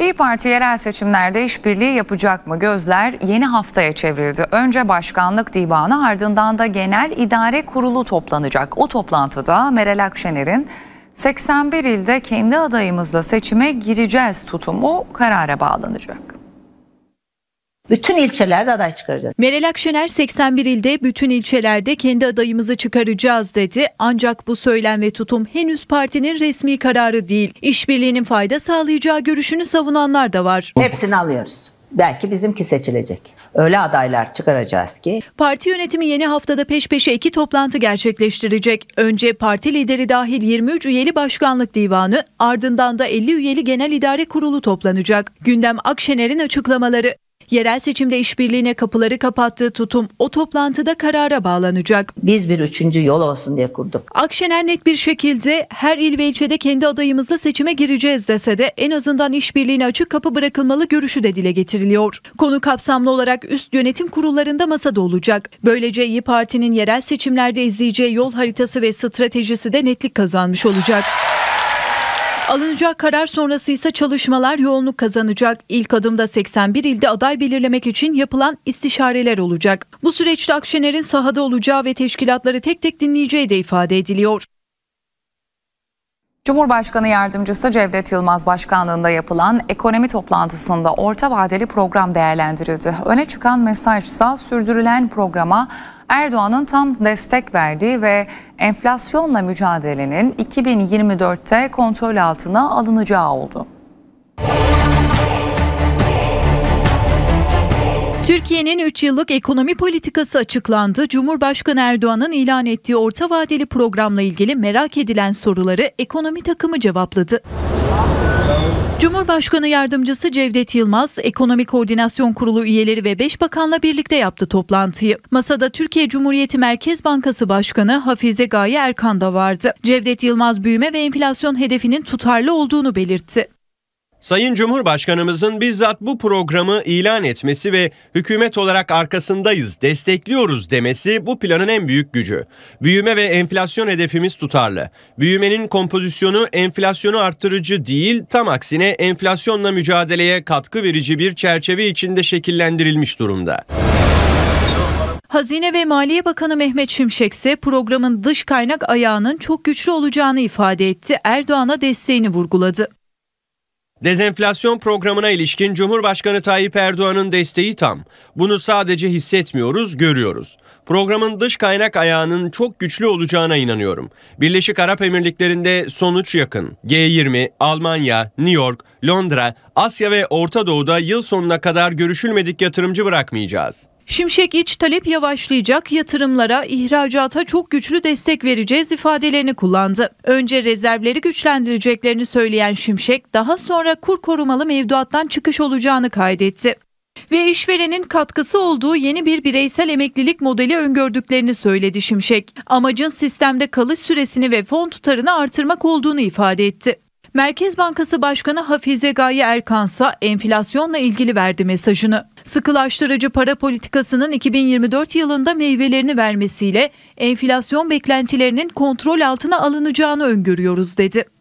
İyi Parti yerel seçimlerde işbirliği yapacak mı? Gözler yeni haftaya çevrildi. Önce başkanlık divanı ardından da genel idare kurulu toplanacak. O toplantıda Meral Akşener'in 81 ilde kendi adayımızla seçime gireceğiz tutumu karara bağlanacak. Bütün ilçelerde aday çıkaracağız. Meral Akşener 81 ilde bütün ilçelerde kendi adayımızı çıkaracağız dedi. Ancak bu söylem ve tutum henüz partinin resmi kararı değil. İşbirliğinin fayda sağlayacağı görüşünü savunanlar da var. Hepsini alıyoruz. Belki bizimki seçilecek. Öyle adaylar çıkaracağız ki. Parti yönetimi yeni haftada peş peşe iki toplantı gerçekleştirecek. Önce parti lideri dahil 23 üyeli başkanlık divanı ardından da 50 üyeli genel idare kurulu toplanacak. Gündem Akşener'in açıklamaları yerel seçimde işbirliğine kapıları kapattığı tutum o toplantıda karara bağlanacak. Biz bir üçüncü yol olsun diye kurduk. Akşener net bir şekilde her il ve ilçede kendi adayımızla seçime gireceğiz dese de en azından işbirliğine açık kapı bırakılmalı görüşü de dile getiriliyor. Konu kapsamlı olarak üst yönetim kurullarında masada olacak. Böylece İyi Parti'nin yerel seçimlerde izleyeceği yol haritası ve stratejisi de netlik kazanmış olacak. Alınacak karar sonrası ise çalışmalar yoğunluk kazanacak. İlk adımda 81 ilde aday belirlemek için yapılan istişareler olacak. Bu süreçte Akşener'in sahada olacağı ve teşkilatları tek tek dinleyeceği de ifade ediliyor. Cumhurbaşkanı Yardımcısı Cevdet Yılmaz Başkanlığında yapılan ekonomi toplantısında orta vadeli program değerlendirildi. Öne çıkan mesajsa sürdürülen programa Erdoğan'ın tam destek verdiği ve enflasyonla mücadelenin 2024'te kontrol altına alınacağı oldu. Türkiye'nin 3 yıllık ekonomi politikası açıklandı. Cumhurbaşkanı Erdoğan'ın ilan ettiği orta vadeli programla ilgili merak edilen soruları ekonomi takımı cevapladı. Cumhurbaşkanı Yardımcısı Cevdet Yılmaz, Ekonomi Koordinasyon Kurulu üyeleri ve 5 bakanla birlikte yaptı toplantıyı. Masada Türkiye Cumhuriyeti Merkez Bankası Başkanı Hafize Gaye Erkan da vardı. Cevdet Yılmaz büyüme ve enflasyon hedefinin tutarlı olduğunu belirtti. Sayın Cumhurbaşkanımızın bizzat bu programı ilan etmesi ve hükümet olarak arkasındayız, destekliyoruz demesi bu planın en büyük gücü. Büyüme ve enflasyon hedefimiz tutarlı. Büyümenin kompozisyonu enflasyonu arttırıcı değil, tam aksine enflasyonla mücadeleye katkı verici bir çerçeve içinde şekillendirilmiş durumda. Hazine ve Maliye Bakanı Mehmet Şimşek ise programın dış kaynak ayağının çok güçlü olacağını ifade etti. Erdoğan'a desteğini vurguladı. Dezenflasyon programına ilişkin Cumhurbaşkanı Tayyip Erdoğan'ın desteği tam. Bunu sadece hissetmiyoruz, görüyoruz. Programın dış kaynak ayağının çok güçlü olacağına inanıyorum. Birleşik Arap Emirlikleri'nde sonuç yakın. G20, Almanya, New York, Londra, Asya ve Orta Doğu'da yıl sonuna kadar görüşülmedik yatırımcı bırakmayacağız. Şimşek iç talep yavaşlayacak, yatırımlara, ihracata çok güçlü destek vereceğiz ifadelerini kullandı. Önce rezervleri güçlendireceklerini söyleyen Şimşek, daha sonra kur korumalı mevduattan çıkış olacağını kaydetti ve işverenin katkısı olduğu yeni bir bireysel emeklilik modeli öngördüklerini söyledi Şimşek. Amacın sistemde kalış süresini ve fon tutarını artırmak olduğunu ifade etti. Merkez Bankası Başkanı Hafize Gaye Erkansa enflasyonla ilgili verdi mesajını. Sıkılaştırıcı para politikasının 2024 yılında meyvelerini vermesiyle enflasyon beklentilerinin kontrol altına alınacağını öngörüyoruz dedi.